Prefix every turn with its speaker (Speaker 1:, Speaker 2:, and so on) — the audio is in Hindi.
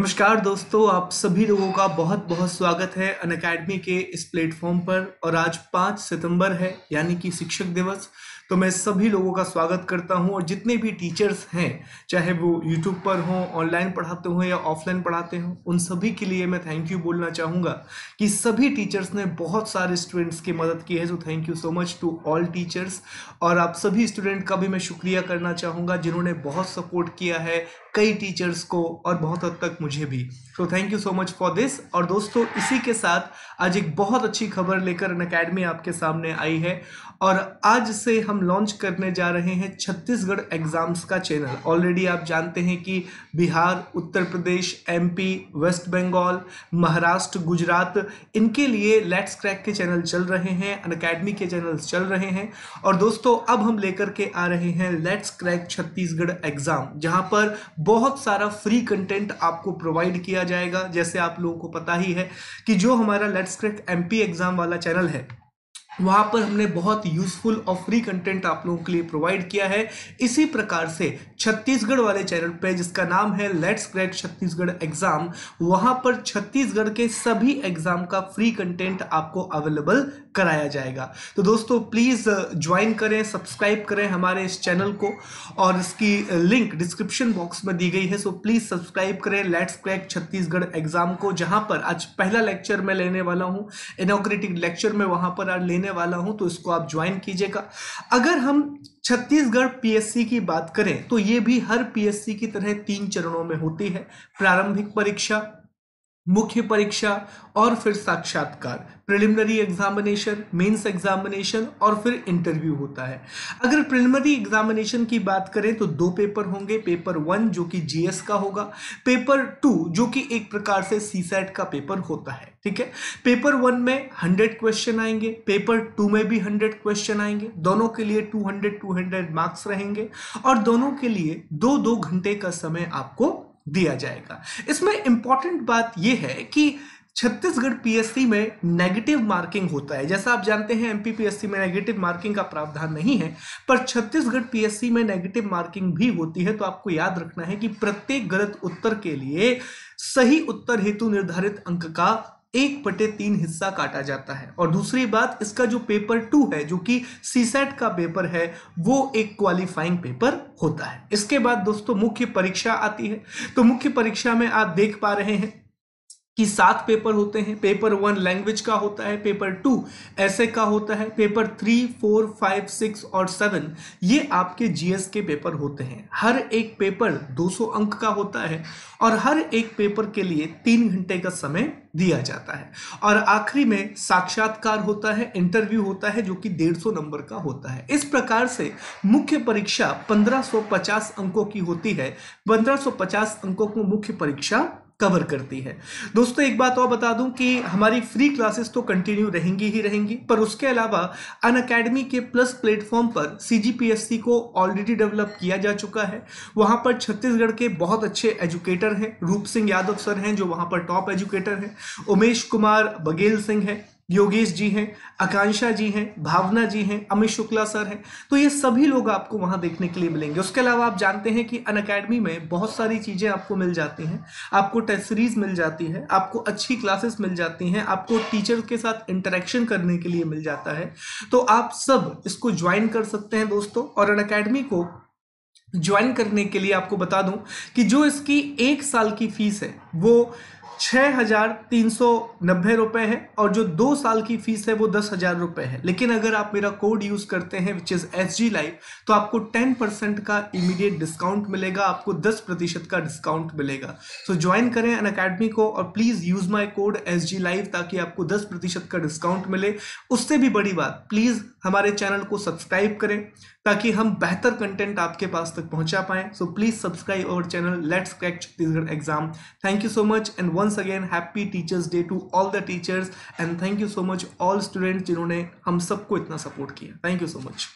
Speaker 1: नमस्कार दोस्तों आप सभी लोगों का बहुत बहुत स्वागत है अन अकेडमी के इस प्लेटफॉर्म पर और आज पाँच सितंबर है यानी कि शिक्षक दिवस तो मैं सभी लोगों का स्वागत करता हूं और जितने भी टीचर्स हैं चाहे वो यूट्यूब पर हों ऑनलाइन पढ़ाते हों या ऑफलाइन पढ़ाते हों उन सभी के लिए मैं थैंक यू बोलना चाहूँगा कि सभी टीचर्स ने बहुत सारे स्टूडेंट्स की मदद की है so thank you so much to all teachers और आप सभी स्टूडेंट का भी मैं शुक्रिया करना चाहूँगा जिन्होंने बहुत सपोर्ट किया है कई टीचर्स को और बहुत हद तक मुझे भी तो thank you so much for this और दोस्तों इसी के साथ आज एक बहुत अच्छी खबर लेकर अन अकेडमी आपके सामने आई है और आज से हम लॉन्च करने जा रहे हैं छत्तीसगढ़ एग्ज़ाम्स का चैनल ऑलरेडी आप जानते हैं कि बिहार उत्तर प्रदेश एमपी वेस्ट बंगाल महाराष्ट्र गुजरात इनके लिए लेट्स क्रैक के चैनल चल रहे हैं अन अकेडमी के चैनल्स चल रहे हैं और दोस्तों अब हम लेकर के आ रहे हैं लेट्स क्रैक छत्तीसगढ़ एग्ज़ाम जहाँ पर बहुत सारा फ्री कंटेंट आपको प्रोवाइड किया जाएगा जैसे आप लोगों को पता ही है कि जो हमारा लेट्स क्रैक एमपी एग्जाम वाला चैनल है वहाँ पर हमने बहुत यूजफुल और फ्री कंटेंट आप लोगों के लिए प्रोवाइड किया है इसी प्रकार से छत्तीसगढ़ वाले चैनल पे जिसका नाम है लेट्स क्रैक छत्तीसगढ़ एग्जाम वहाँ पर छत्तीसगढ़ के सभी एग्जाम का फ्री कंटेंट आपको अवेलेबल कराया जाएगा तो दोस्तों प्लीज़ ज्वाइन uh, करें सब्सक्राइब करें हमारे इस चैनल को और इसकी लिंक डिस्क्रिप्शन बॉक्स में दी गई है सो प्लीज़ सब्सक्राइब करें लेट्स क्रैक छत्तीसगढ़ एग्जाम को जहां पर आज पहला लेक्चर मैं लेने वाला हूं इनोग्रेटिंग लेक्चर में वहां पर आज लेने वाला हूं तो इसको आप ज्वाइन कीजिएगा अगर हम छत्तीसगढ़ पीएससी की बात करें तो ये भी हर पीएससी की तरह तीन चरणों में होती है प्रारंभिक परीक्षा मुख्य परीक्षा और फिर साक्षात्कार प्रिलिमिनरी एग्जामिनेशन मेंस एग्जामिनेशन और फिर इंटरव्यू होता है अगर प्रिलिमिनरी एग्जामिनेशन की बात करें तो दो पेपर होंगे पेपर वन जो कि जीएस का होगा पेपर टू जो कि एक प्रकार से सी सेट का पेपर होता है ठीक है पेपर वन में हंड्रेड क्वेश्चन आएंगे पेपर टू में भी हंड्रेड क्वेश्चन आएंगे दोनों के लिए two hundred two hundred marks रहेंगे और दोनों के लिए दो दो घंटे का समय आपको दिया जाएगा इसमें इंपॉर्टेंट बात यह है कि छत्तीसगढ़ पीएससी में नेगेटिव मार्किंग होता है जैसा आप जानते हैं एम पीएससी में नेगेटिव मार्किंग का प्रावधान नहीं है पर छत्तीसगढ़ पीएससी में नेगेटिव मार्किंग भी होती है तो आपको याद रखना है कि प्रत्येक गलत उत्तर के लिए सही उत्तर हेतु निर्धारित अंक का एक बटे तीन हिस्सा काटा जाता है और दूसरी बात इसका जो पेपर टू है जो कि सीसेट का पेपर है वो एक क्वालिफाइंग पेपर होता है इसके बाद दोस्तों मुख्य परीक्षा आती है तो मुख्य परीक्षा में आप देख पा रहे हैं कि सात पेपर होते हैं पेपर वन लैंग्वेज का होता है पेपर टू ऐसे का होता है paper three four five six और सेवन ये आपके जीएस के पेपर होते हैं हर एक पेपर 200 अंक का होता है और हर एक पेपर के लिए तीन घंटे का समय दिया जाता है और आखिरी में साक्षात्कार होता है इंटरव्यू होता है जो कि 150 नंबर का होता है इस प्रकार से मुख्य परीक्षा 1550 अंकों की होती है 1550 अंकों को मुख्य परीक्षा कवर करती है दोस्तों एक बात और बता दूं कि हमारी फ्री क्लासेस तो कंटिन्यू रहेंगी ही रहेंगी पर उसके अलावा अन अकेडमी के प्लस प्लेटफॉर्म पर सी को ऑलरेडी डेवलप किया जा चुका है वहाँ पर छत्तीसगढ़ के बहुत अच्छे एजुकेटर हैं रूप सिंह यादव सर हैं जो वहाँ पर टॉप एजुकेटर हैं उमेश कुमार बघेल सिंह है योगेश जी हैं आकांक्षा जी हैं भावना जी हैं अमित शुक्ला सर हैं तो ये सभी लोग आपको वहाँ देखने के लिए मिलेंगे उसके अलावा आप जानते हैं कि अन अकेडमी में बहुत सारी चीज़ें आपको मिल जाती हैं आपको टेस्ट सीरीज मिल जाती है आपको अच्छी क्लासेस मिल जाती हैं आपको टीचर के साथ इंटरेक्शन करने के लिए मिल जाता है तो आप सब इसको ज्वाइन कर सकते हैं दोस्तों और अन अकेडमी को ज्वाइन करने के लिए आपको बता दूं कि जो इसकी एक साल की फीस है वो छः हज़ार तीन सौ नब्बे रुपये है और जो दो साल की फीस है वो दस हज़ार रुपये है लेकिन अगर आप मेरा कोड यूज़ करते हैं which is S G live तो आपको टेन परसेंट का इमीडिएट डिस्काउंट मिलेगा आपको दस प्रतिशत का डिस्काउंट मिलेगा सो so, ज्वाइन करें अन अकेडमी को और please use my code S G live ताकि आपको दस प्रतिशत का डिस्काउंट मिले उससे भी बड़ी बात प्लीज़ हमारे चैनल को सब्सक्राइब करें ताकि हम बेहतर कंटेंट आपके पास तक पहुंचा पाए so please subscribe our channel let's crack Chhattisgarh exam thank you so much and once again happy teachers day to all the teachers and thank you so much all students जिन्होंने हम सबको इतना सपोर्ट किया थैंक यू सो मच